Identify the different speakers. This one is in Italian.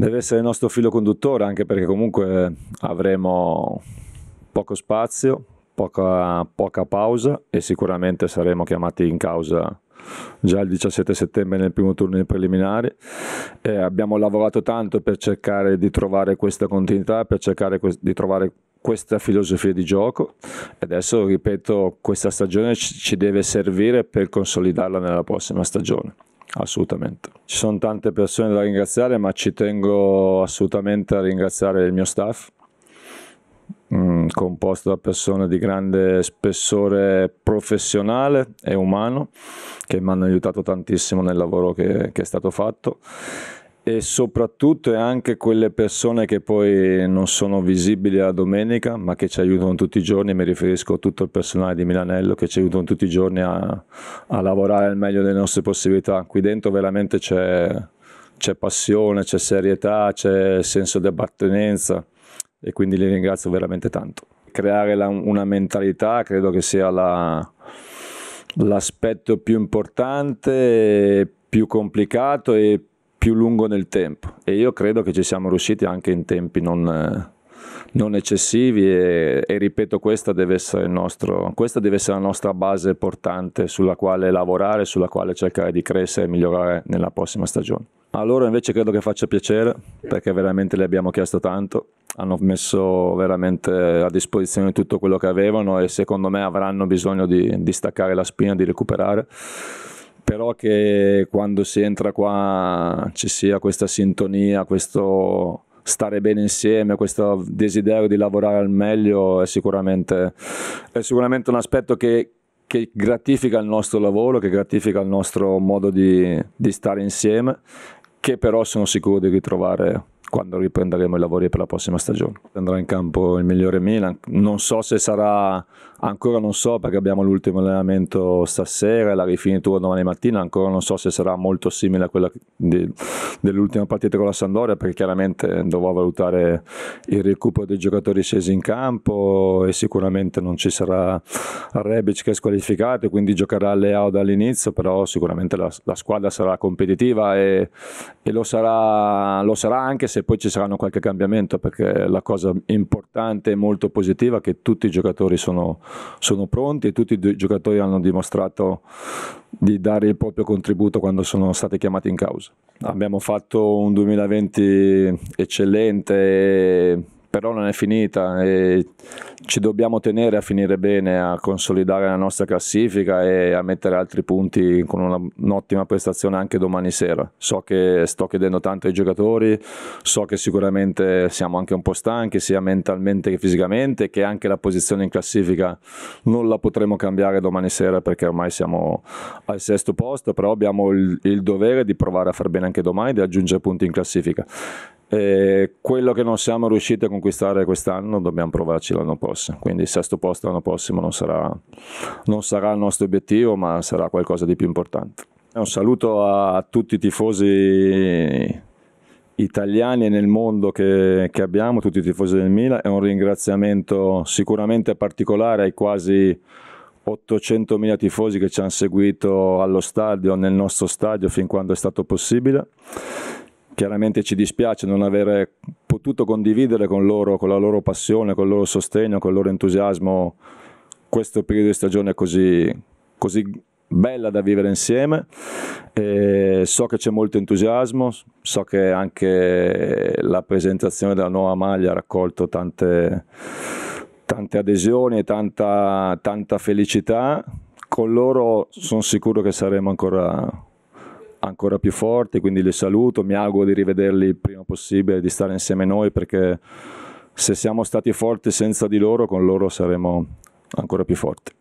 Speaker 1: deve essere il nostro filo conduttore, anche perché comunque avremo poco spazio, poca, poca pausa e sicuramente saremo chiamati in causa già il 17 settembre nel primo turno di preliminari. Eh, abbiamo lavorato tanto per cercare di trovare questa continuità, per cercare que- di trovare questa filosofia di gioco e adesso, ripeto, questa stagione ci deve servire per consolidarla nella prossima stagione. Assolutamente. Ci sono tante persone da ringraziare, ma ci tengo assolutamente a ringraziare il mio staff, mh, mm, composto da persone di grande spessore professionale e umano, che mi hanno aiutato tantissimo nel lavoro che, che è stato fatto e soprattutto e anche quelle persone che poi non sono visibili la domenica ma che ci aiutano tutti i giorni, mi riferisco a tutto il personale di Milanello che ci aiutano tutti i giorni a, a lavorare al meglio delle nostre possibilità. Qui dentro veramente c'è, c'è passione, c'è serietà, c'è senso di appartenenza e quindi li ringrazio veramente tanto. Creare la, una mentalità credo che sia la, l'aspetto più importante, più complicato e più più lungo nel tempo e io credo che ci siamo riusciti anche in tempi non, eh, non eccessivi e, e, ripeto questa deve, essere nostro, questa deve essere la nostra base portante sulla quale lavorare, sulla quale cercare di crescere e migliorare nella prossima stagione. A loro invece credo che faccia piacere perché veramente le abbiamo chiesto tanto, hanno messo veramente a disposizione tutto quello che avevano e secondo me avranno bisogno di, di staccare la spina, di recuperare però che quando si entra qua ci sia questa sintonia, questo stare bene insieme, questo desiderio di lavorare al meglio è sicuramente, è sicuramente un aspetto che, che gratifica il nostro lavoro, che gratifica il nostro modo di, di, stare insieme, che però sono sicuro di ritrovare quando riprenderemo i lavori per la prossima stagione. Andrà in campo il migliore Milan, non so se sarà Ancora non so perché abbiamo l'ultimo allenamento stasera e la rifinitura domani mattina, ancora non so se sarà molto simile a quella dell'ultima partita con la Sandoria perché chiaramente dovrò valutare il recupero dei giocatori scesi in campo e sicuramente non ci sarà Rebic che è squalificato e quindi giocherà Leao dall'inizio, però sicuramente la, la squadra sarà competitiva e, e lo, sarà, lo sarà anche se poi ci saranno qualche cambiamento perché la cosa importante e molto positiva è che tutti i giocatori sono sono pronti e tutti i giocatori hanno dimostrato di dare il proprio contributo quando sono stati chiamati in causa. Abbiamo fatto un 2020 eccellente però non è finita e ci dobbiamo tenere a finire bene, a consolidare la nostra classifica e a mettere altri punti con una, un'ottima prestazione anche domani sera. So che sto chiedendo tanto ai giocatori, so che sicuramente siamo anche un po' stanchi sia mentalmente che fisicamente, che anche la posizione in classifica non la potremo cambiare domani sera perché ormai siamo al sesto posto, però abbiamo il, il dovere di provare a far bene anche domani e di aggiungere punti in classifica. E quello che non siamo riusciti a conquistare quest'anno dobbiamo provarci l'anno prossimo, quindi il sesto posto l'anno prossimo non sarà, non sarà il nostro obiettivo ma sarà qualcosa di più importante. Un saluto a tutti i tifosi italiani e nel mondo che, che, abbiamo, tutti i tifosi del Milan, è un ringraziamento sicuramente particolare ai quasi 800.000 tifosi che ci hanno seguito allo stadio, nel nostro stadio, fin quando è stato possibile. Chiaramente ci dispiace non avere potuto condividere con loro, con la loro passione, con il loro sostegno, con il loro entusiasmo questo periodo di stagione così, così bella da vivere insieme. E so che c'è molto entusiasmo, so che anche la presentazione della nuova maglia ha raccolto tante, tante adesioni e tanta, tanta felicità. Con loro sono sicuro che saremo ancora ancora più forti, quindi li saluto, mi auguro di rivederli il prima possibile, di stare insieme a noi perché se siamo stati forti senza di loro, con loro saremo ancora più forti.